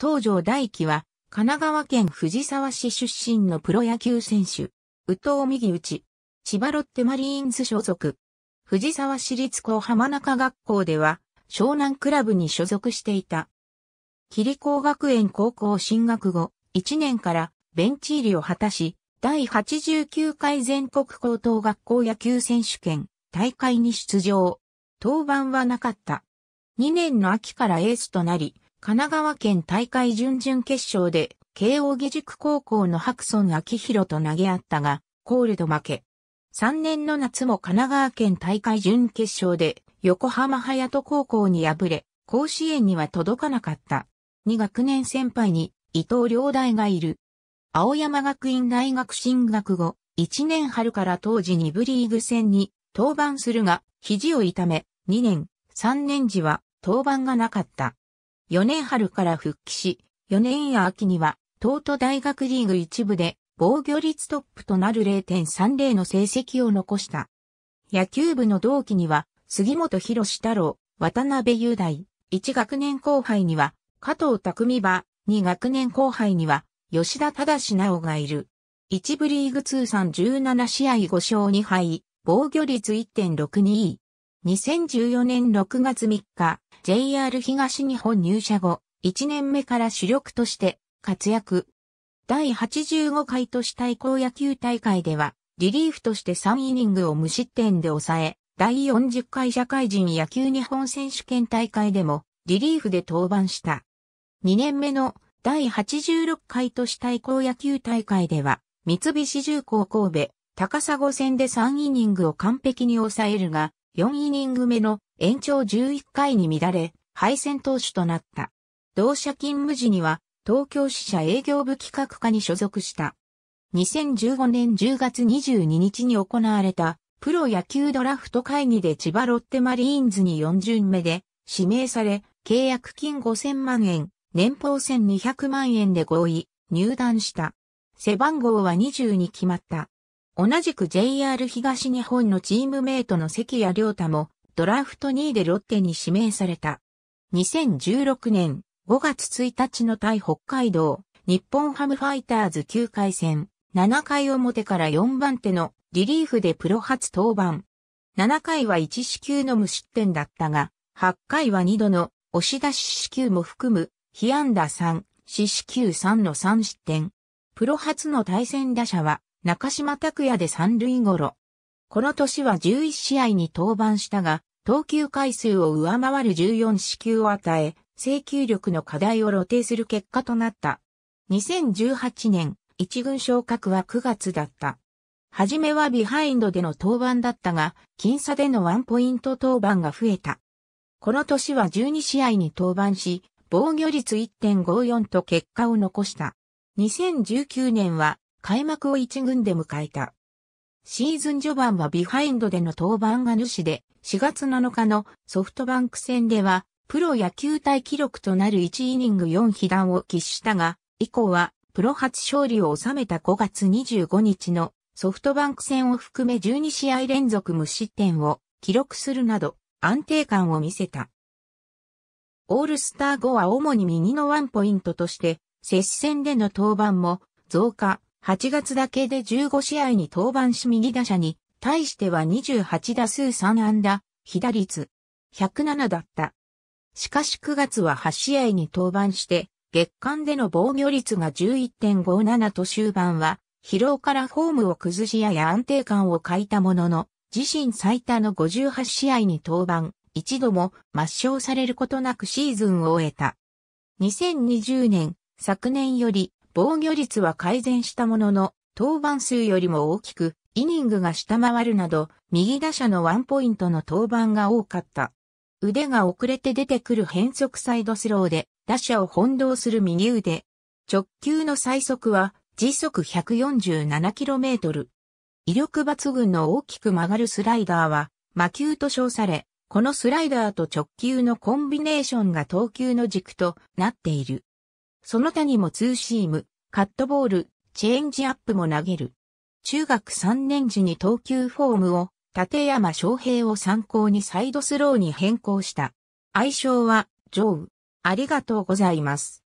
東条大輝は、神奈川県藤沢市出身のプロ野球選手、宇藤右内、千葉ロッテマリーンズ所属。藤沢市立高浜中学校では、湘南クラブに所属していた。霧高学園高校進学後、1年からベンチ入りを果たし、第89回全国高等学校野球選手権大会に出場。登板はなかった。2年の秋からエースとなり、神奈川県大会準々決勝で、慶応義塾高校の白村明宏と投げ合ったが、コールド負け。3年の夏も神奈川県大会準決勝で、横浜隼人高校に敗れ、甲子園には届かなかった。2学年先輩に伊藤良大がいる。青山学院大学進学後、1年春から当時2部リーグ戦に登板するが、肘を痛め、2年、3年時は登板がなかった。4年春から復帰し、4年や秋には、東都大学リーグ一部で防御率トップとなる0.30の成績を残した。野球部の同期には、杉本博士太郎、渡辺雄大、1学年後輩には、加藤匠馬、2学年後輩には、吉田忠直がいる。一部リーグ通算17試合5勝2敗、防御率1.62。2014年6月3日、JR 東日本入社後、1年目から主力として活躍。第85回都市対抗野球大会では、リリーフとして3イニングを無失点で抑え、第40回社会人野球日本選手権大会でも、リリーフで登板した。2年目の第86回都市対抗野球大会では、三菱重工神戸、高砂戦で3イニングを完璧に抑えるが、4イニング目の延長11回に乱れ、敗戦投手となった。同社勤務時には、東京支社営業部企画課に所属した。2015年10月22日に行われた、プロ野球ドラフト会議で千葉ロッテマリーンズに4巡目で、指名され、契約金5000万円、年俸1200万円で合意、入団した。背番号は20に決まった。同じく JR 東日本のチームメイトの関谷良太もドラフト2位でロッテに指名された。2016年5月1日の対北海道日本ハムファイターズ9回戦7回表から4番手のリリーフでプロ初登板。7回は1四球の無失点だったが、8回は2度の押し出し四球も含む被安打3、四死球3の3失点。プロ初の対戦打者は中島拓也で三塁ごろ。この年は11試合に登板したが、投球回数を上回る14支給を与え、制球力の課題を露呈する結果となった。2018年、一軍昇格は9月だった。はじめはビハインドでの登板だったが、僅差でのワンポイント登板が増えた。この年は12試合に登板し、防御率1.54と結果を残した。2019年は開幕を1軍で迎えた。シーズン序盤はビハインドでの登板が主で、4月7日のソフトバンク戦では、プロ野球対記録となる1イニング4被弾を喫したが、以降は、プロ初勝利を収めた5月25日のソフトバンク戦を含め12試合連続無失点を記録するなど、安定感を見せた。オールスター後は主に右のワンポイントとして、接戦での登板も増加、8月だけで15試合に登板し右打者に、対しては28打数3安打、被打率107だった。しかし9月は8試合に登板して、月間での防御率が11.57と終盤は、疲労からフォームを崩しやや安定感を欠いたものの、自身最多の58試合に登板、一度も抹消されることなくシーズンを終えた。2020年、昨年より防御率は改善したものの、登板数よりも大きく、イニングが下回るなど、右打者のワンポイントの登板が多かった。腕が遅れて出てくる変速サイドスローで、打者を翻弄する右腕。直球の最速は、時速 147km。威力抜群の大きく曲がるスライダーは、魔球と称され、このスライダーと直球のコンビネーションが投球の軸となっている。その他にもツーシーム、カットボール、チェンジアップも投げる。中学3年時に投球フォームを立山昌平を参考にサイドスローに変更した。愛称は、ジョウ。ありがとうございます。